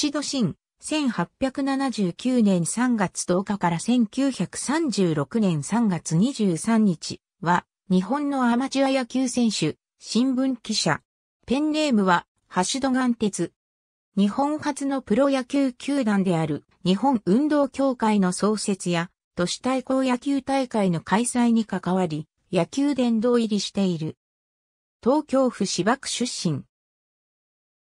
橋戸新、1879年3月10日から1936年3月23日は、日本のアマチュア野球選手、新聞記者。ペンネームは、橋戸岩鉄。日本初のプロ野球球団である日本運動協会の創設や都市対抗野球大会の開催に関わり野球殿堂入りしている。東京府芝区出身。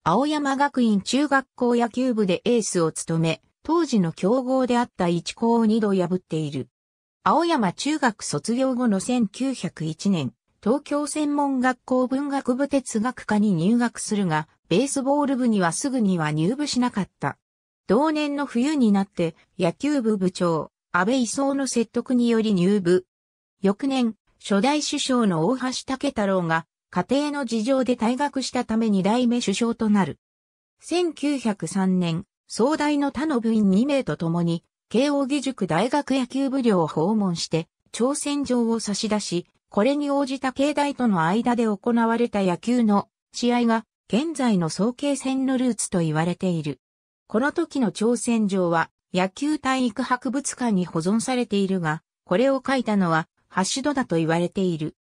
青山学院中学校野球部でエースを務め、当時の強豪であった一校を二度破っている。青山中学卒業後の1901年、東京専門学校文学部哲学科に入学するが、ベースボール部にはすぐには入部しなかった。同年の冬になって、野球部部長、安倍一総の説得により入部。翌年、初代首相の大橋武太郎が家庭の事情で退学したため二代目首相となる。1903年、総大の他の部員2名と共に、慶応義塾大学野球部寮を訪問して、挑戦状を差し出し、これに応じた境内との間で行われた野球の試合が、現在の総慶戦のルーツと言われている。この時の挑戦状は、野球体育博物館に保存されているが、これを書いたのは、橋戸だと言われている。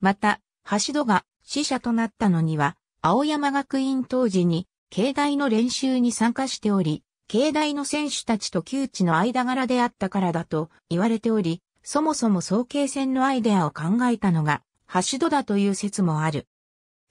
また、橋戸が死者となったのには、青山学院当時に、境内の練習に参加しており、境内の選手たちと窮地の間柄であったからだと言われており、そもそも早慶戦のアイデアを考えたのが、橋戸だという説もある。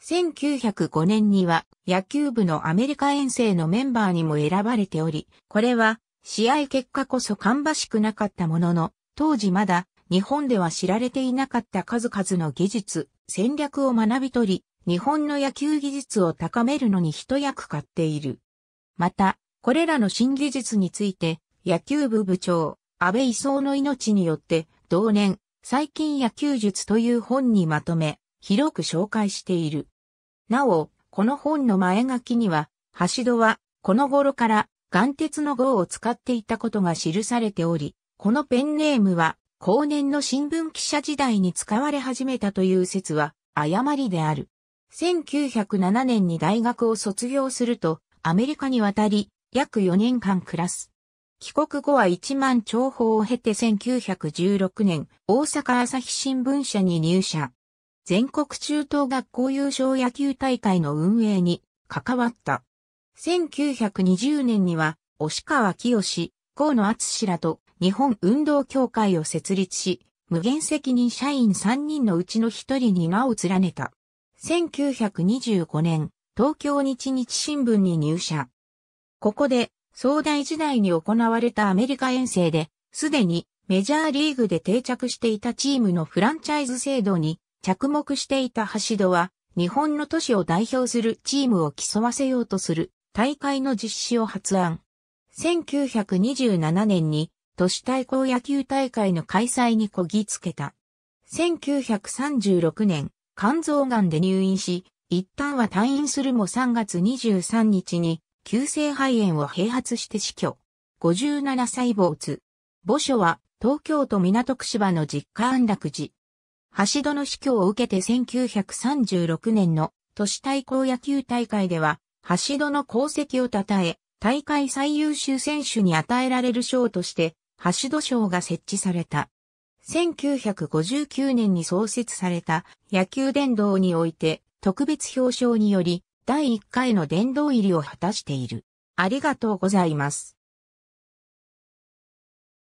1905年には野球部のアメリカ遠征のメンバーにも選ばれており、これは試合結果こそ芳しくなかったものの、当時まだ日本では知られていなかった数々の技術、戦略を学び取り、日本の野球技術を高めるのに一役買っている。また、これらの新技術について、野球部部長、安倍磯の命によって、同年、最近野球術という本にまとめ、広く紹介している。なお、この本の前書きには、橋戸は、この頃から、岩鉄の号を使っていたことが記されており、このペンネームは、後年の新聞記者時代に使われ始めたという説は誤りである。1907年に大学を卒業すると、アメリカに渡り、約4年間暮らす。帰国後は1万長報を経て1916年、大阪朝日新聞社に入社。全国中等学校優勝野球大会の運営に関わった。1920年には、押川清、河野厚らと日本運動協会を設立し、無限責任社員3人のうちの1人に名を連ねた。1925年、東京日日新聞に入社。ここで、総大時代に行われたアメリカ遠征で、すでにメジャーリーグで定着していたチームのフランチャイズ制度に着目していた橋戸は、日本の都市を代表するチームを競わせようとする大会の実施を発案。1927年に都市対抗野球大会の開催にこぎつけた。1936年、肝臓がんで入院し、一旦は退院するも3月23日に、急性肺炎を併発して死去。57歳津。墓所は、東京都港区芝の実家安楽寺。橋戸の死去を受けて1936年の都市対抗野球大会では、橋戸の功績を称え、大会最優秀選手に与えられる賞として、橋戸賞が設置された。1959年に創設された野球殿堂において特別表彰により第1回の殿堂入りを果たしている。ありがとうございます。